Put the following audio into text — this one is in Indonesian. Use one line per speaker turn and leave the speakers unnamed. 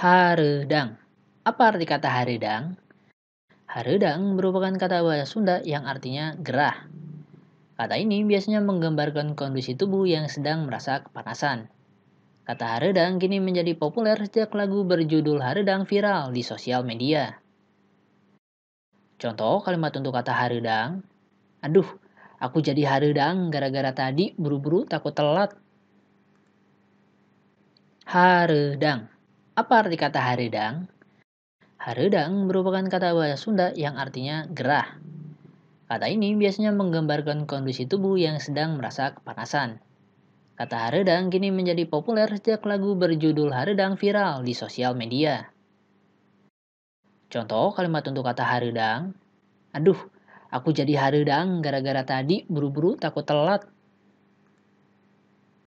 Haredang. Apa arti kata haredang? Haredang merupakan kata bahasa Sunda yang artinya gerah. Kata ini biasanya menggambarkan kondisi tubuh yang sedang merasa kepanasan. Kata haredang kini menjadi populer sejak lagu berjudul Haredang viral di sosial media. Contoh kalimat untuk kata haredang. Aduh, aku jadi haredang gara-gara tadi buru-buru takut telat. Haredang apa arti kata haridang? Haridang merupakan kata bahasa Sunda yang artinya gerah. Kata ini biasanya menggambarkan kondisi tubuh yang sedang merasa kepanasan. Kata haredang kini menjadi populer sejak lagu berjudul haredang viral di sosial media. Contoh kalimat untuk kata haredang. Aduh, aku jadi haredang gara-gara tadi buru-buru takut telat.